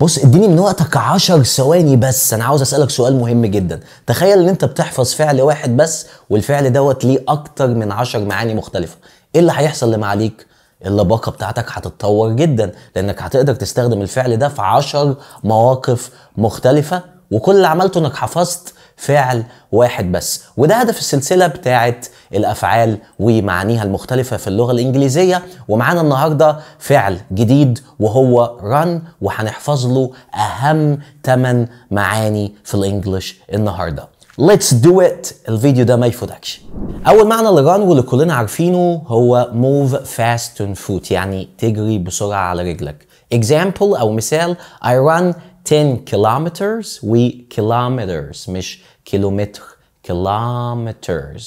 بص اديني من وقتك 10 ثواني بس انا عاوز اسالك سؤال مهم جدا تخيل ان انت بتحفظ فعل واحد بس والفعل دوت ليه اكتر من 10 معاني مختلفه ايه اللي هيحصل لمعاليك اللباقه بتاعتك هتتطور جدا لانك هتقدر تستخدم الفعل ده في 10 مواقف مختلفه وكل اللي عملته انك حفظت فعل واحد بس وده هدف السلسلة بتاعة الأفعال ومعانيها المختلفة في اللغة الإنجليزية ومعانا النهاردة فعل جديد وهو run وهنحفظ له أهم 8 معاني في الإنجليش النهاردة Let's do it الفيديو ده ما يفوتكش اول معنى لران واللي كلنا عارفينه هو move fast on foot يعني تجري بسرعه على رجلك example او مثال I run 10 kilometers we kilometers مش كيلومتر kilometers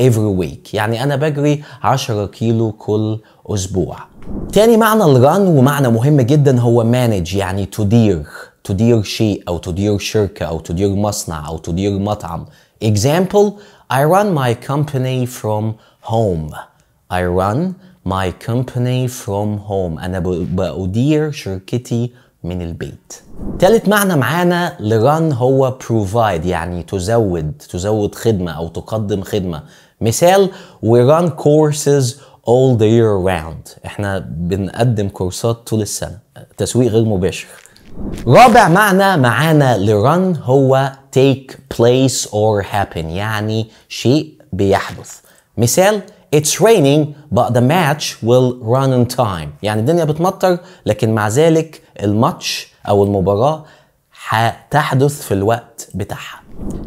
every week يعني أنا بجري 10 كيلو كل أسبوع تاني معنى الران ومعنى مهم جدا هو manage يعني تدير تدير شيء أو تدير شركة أو تدير مصنع أو تدير مطعم example I run my company from home I run my company from home أنا بأدير شركتي من البيت تالت معنى معانا لران هو بروفايد يعني تزود تزود خدمة أو تقدم خدمة مثال we run courses all the year round احنا بنقدم كورسات طول السنة تسويق غير مباشر رابع معنى معانا لرن هو take place or happen يعني شيء بيحدث مثال It's raining but the match will run on time يعني الدنيا بتمطر لكن مع ذلك الماتش أو المباراة هتحدث في الوقت بتاعها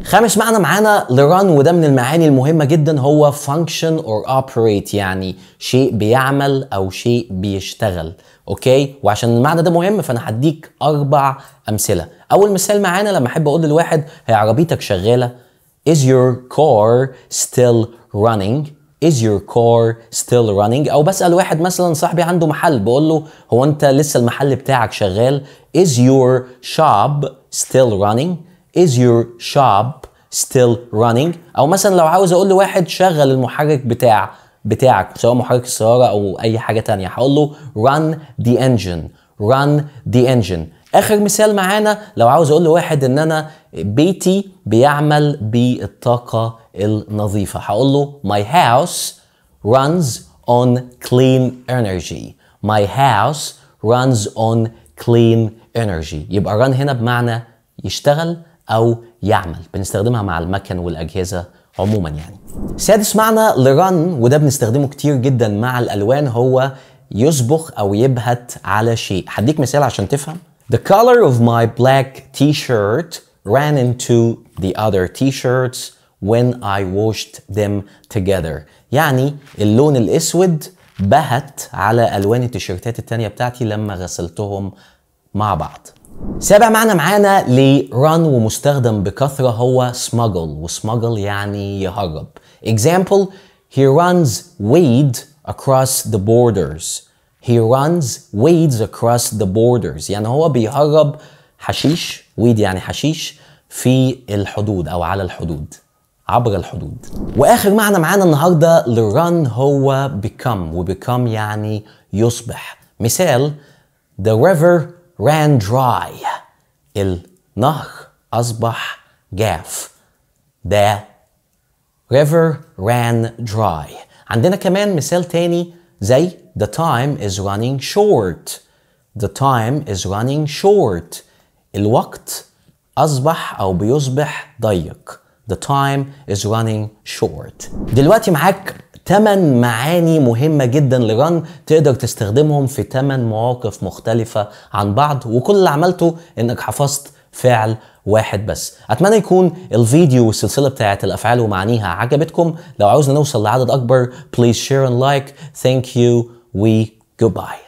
خامس معنى معانا لران وده من المعاني المهمة جدا هو function or operate يعني شيء بيعمل أو شيء بيشتغل أوكي وعشان المعنى ده مهم فأنا هديك أربع أمثلة أول مثال معانا لما أحب أقول للواحد هي عربيتك شغالة Is your car still running is your car still running او بسال واحد مثلا صاحبي عنده محل بقول له هو انت لسه المحل بتاعك شغال is your shop still running is your shop still running او مثلا لو عاوز اقول لواحد شغل المحرك بتاع بتاعك سواء محرك السياره او اي حاجه تانية هقول له run the engine run the engine اخر مثال معانا لو عاوز اقول لواحد ان انا بيتي بيعمل بالطاقه النظيفه هقول له my house runs on clean energy my house runs on clean energy يبقى run هنا بمعنى يشتغل او يعمل بنستخدمها مع المكن والاجهزه عموما يعني سادس معنى لرن وده بنستخدمه كتير جدا مع الالوان هو يسبخ او يبهت على شيء هديك مثال عشان تفهم The color of my black t-shirt ran into the other t-shirts when I washed them together يعني اللون الأسود بهت على ألوان التيشيرتات التانية بتاعتي لما غسلتهم مع بعض سابع معنى معانا لران ومستخدم بكثرة هو smuggle وsmuggle يعني يهرب example he runs weed across the borders He runs weeds across the borders يعني هو بيهرب حشيش ويد يعني حشيش في الحدود أو على الحدود عبر الحدود واخر معنى معانا النهارده لرن هو become وبيكم يعني يصبح مثال the river ran dry النهر اصبح جاف the river ran dry عندنا كمان مثال تاني زي the time is running short the time is running short الوقت أصبح أو بيصبح ضيق the time is running short دلوقتي معاك 8 معاني مهمة جدا لرن تقدر تستخدمهم في 8 مواقف مختلفة عن بعض وكل اللي عملته انك حفظت فعل واحد بس اتمنى يكون الفيديو والسلسله بتاعه الافعال ومعانيها عجبتكم لو عاوزنا نوصل لعدد اكبر please share and like thank you we goodbye